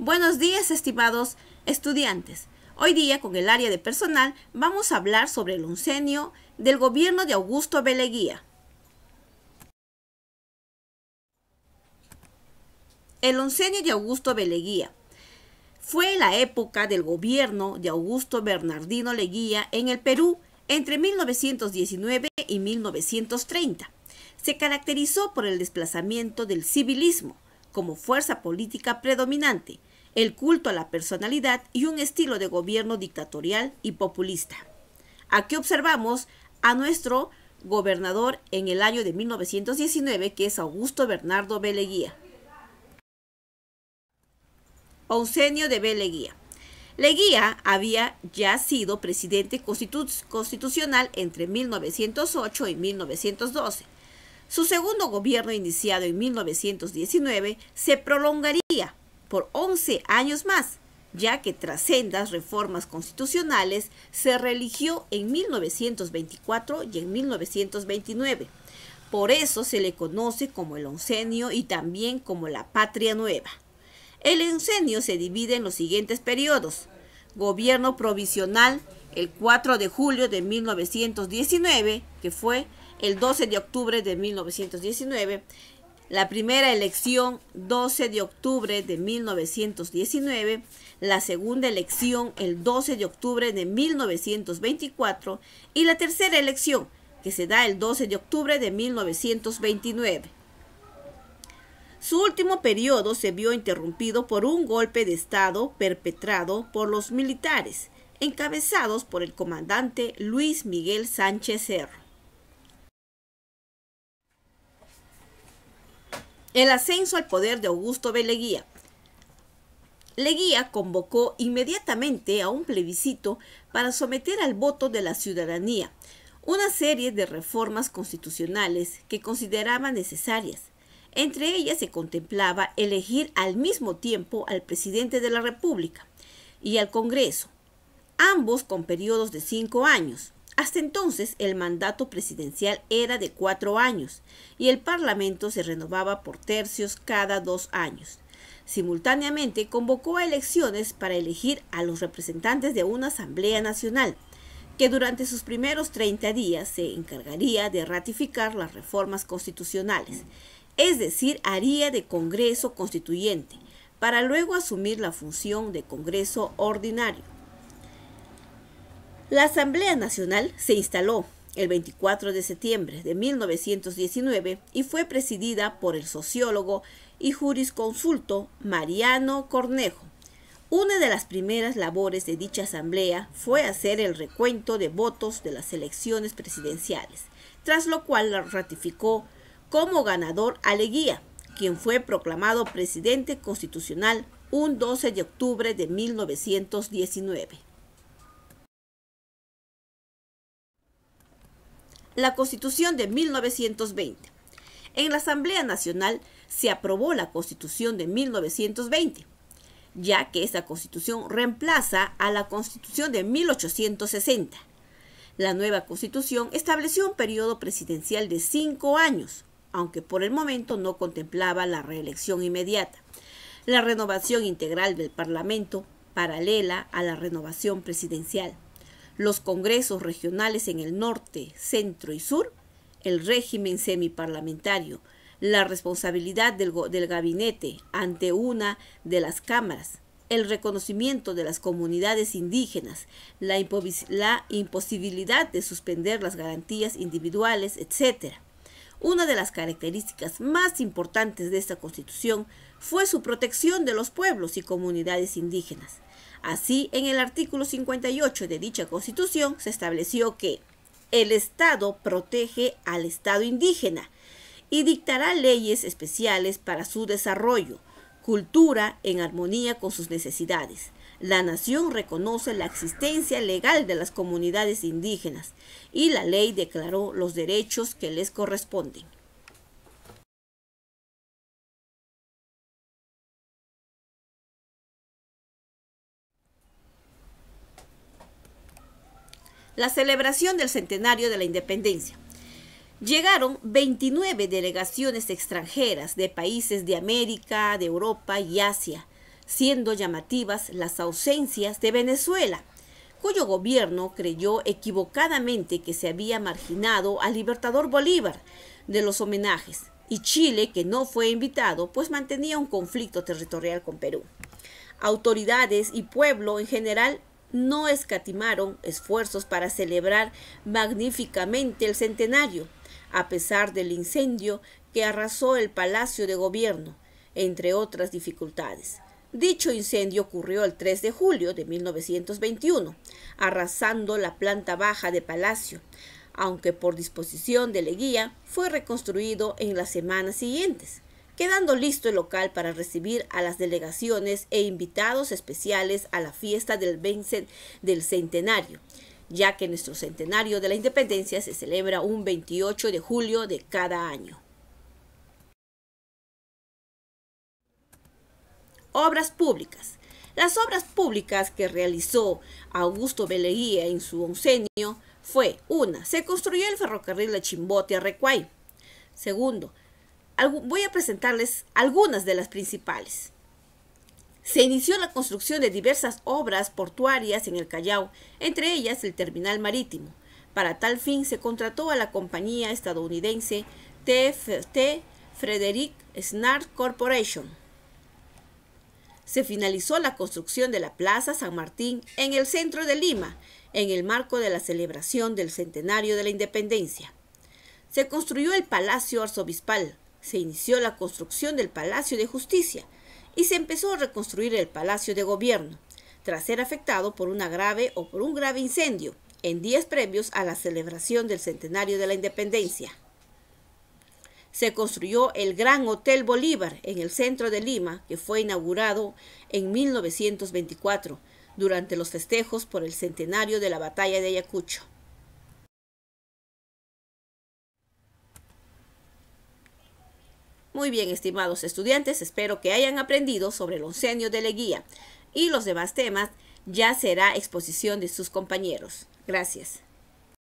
Buenos días, estimados estudiantes. Hoy día, con el área de personal, vamos a hablar sobre el oncenio del gobierno de Augusto Beleguía. El oncenio de Augusto Belleguía fue la época del gobierno de Augusto Bernardino Leguía en el Perú entre 1919 y 1930. Se caracterizó por el desplazamiento del civilismo como fuerza política predominante, el culto a la personalidad y un estilo de gobierno dictatorial y populista. Aquí observamos a nuestro gobernador en el año de 1919, que es Augusto Bernardo Beleguía. Eusenio de Beleguía. Leguía había ya sido presidente constitucional entre 1908 y 1912. Su segundo gobierno, iniciado en 1919, se prolongaría por 11 años más, ya que tras sendas reformas constitucionales se religió en 1924 y en 1929. Por eso se le conoce como el oncenio y también como la patria nueva. El oncenio se divide en los siguientes periodos. Gobierno provisional el 4 de julio de 1919, que fue el 12 de octubre de 1919, la primera elección 12 de octubre de 1919, la segunda elección el 12 de octubre de 1924 y la tercera elección que se da el 12 de octubre de 1929. Su último periodo se vio interrumpido por un golpe de Estado perpetrado por los militares, encabezados por el comandante Luis Miguel Sánchez Cerro. el ascenso al poder de Augusto B. Leguía. Leguía convocó inmediatamente a un plebiscito para someter al voto de la ciudadanía una serie de reformas constitucionales que consideraba necesarias. Entre ellas se contemplaba elegir al mismo tiempo al presidente de la República y al Congreso, ambos con periodos de cinco años. Hasta entonces el mandato presidencial era de cuatro años y el Parlamento se renovaba por tercios cada dos años. Simultáneamente convocó a elecciones para elegir a los representantes de una Asamblea Nacional, que durante sus primeros 30 días se encargaría de ratificar las reformas constitucionales, es decir, haría de Congreso Constituyente, para luego asumir la función de Congreso Ordinario. La Asamblea Nacional se instaló el 24 de septiembre de 1919 y fue presidida por el sociólogo y jurisconsulto Mariano Cornejo. Una de las primeras labores de dicha asamblea fue hacer el recuento de votos de las elecciones presidenciales, tras lo cual ratificó como ganador a Leguía, quien fue proclamado presidente constitucional un 12 de octubre de 1919. la Constitución de 1920. En la Asamblea Nacional se aprobó la Constitución de 1920, ya que esa Constitución reemplaza a la Constitución de 1860. La nueva Constitución estableció un periodo presidencial de cinco años, aunque por el momento no contemplaba la reelección inmediata. La renovación integral del Parlamento paralela a la renovación presidencial los congresos regionales en el norte, centro y sur, el régimen semiparlamentario, la responsabilidad del, gabinete ante una de las cámaras, el reconocimiento de las comunidades indígenas, la, la imposibilidad de suspender las garantías individuales, etc. Una de las características más importantes de esta constitución fue su protección de los pueblos y comunidades indígenas. Así, en el artículo 58 de dicha constitución se estableció que el Estado protege al Estado indígena y dictará leyes especiales para su desarrollo, cultura en armonía con sus necesidades. La nación reconoce la existencia legal de las comunidades indígenas y la ley declaró los derechos que les corresponden. la celebración del centenario de la independencia. Llegaron 29 delegaciones extranjeras de países de América, de Europa y Asia, siendo llamativas las ausencias de Venezuela, cuyo gobierno creyó equivocadamente que se había marginado al libertador Bolívar de los homenajes, y Chile, que no fue invitado, pues mantenía un conflicto territorial con Perú. Autoridades y pueblo en general no escatimaron esfuerzos para celebrar magníficamente el centenario, a pesar del incendio que arrasó el Palacio de Gobierno, entre otras dificultades. Dicho incendio ocurrió el 3 de julio de 1921, arrasando la planta baja de Palacio, aunque por disposición de Leguía fue reconstruido en las semanas siguientes quedando listo el local para recibir a las delegaciones e invitados especiales a la fiesta del, Vincent, del centenario ya que nuestro centenario de la independencia se celebra un 28 de julio de cada año. Obras públicas. Las obras públicas que realizó Augusto Beleguía en su oncenio fue una: Se construyó el ferrocarril de Chimbote a Recuay. Segundo, voy a presentarles algunas de las principales. Se inició la construcción de diversas obras portuarias en el Callao, entre ellas el terminal marítimo. Para tal fin se contrató a la compañía estadounidense TFT Frederick Snart Corporation. Se finalizó la construcción de la Plaza San Martín en el centro de Lima, en el marco de la celebración del centenario de la independencia. Se construyó el Palacio Arzobispal, se inició la construcción del Palacio de Justicia y se empezó a reconstruir el Palacio de Gobierno, tras ser afectado por una grave o por un grave incendio en días previos a la celebración del centenario de la independencia. Se construyó el Gran Hotel Bolívar en el centro de Lima, que fue inaugurado en 1924 durante los festejos por el centenario de la batalla de Ayacucho. Muy bien, estimados estudiantes, espero que hayan aprendido sobre el oncenio de Leguía y los demás temas ya será exposición de sus compañeros. Gracias.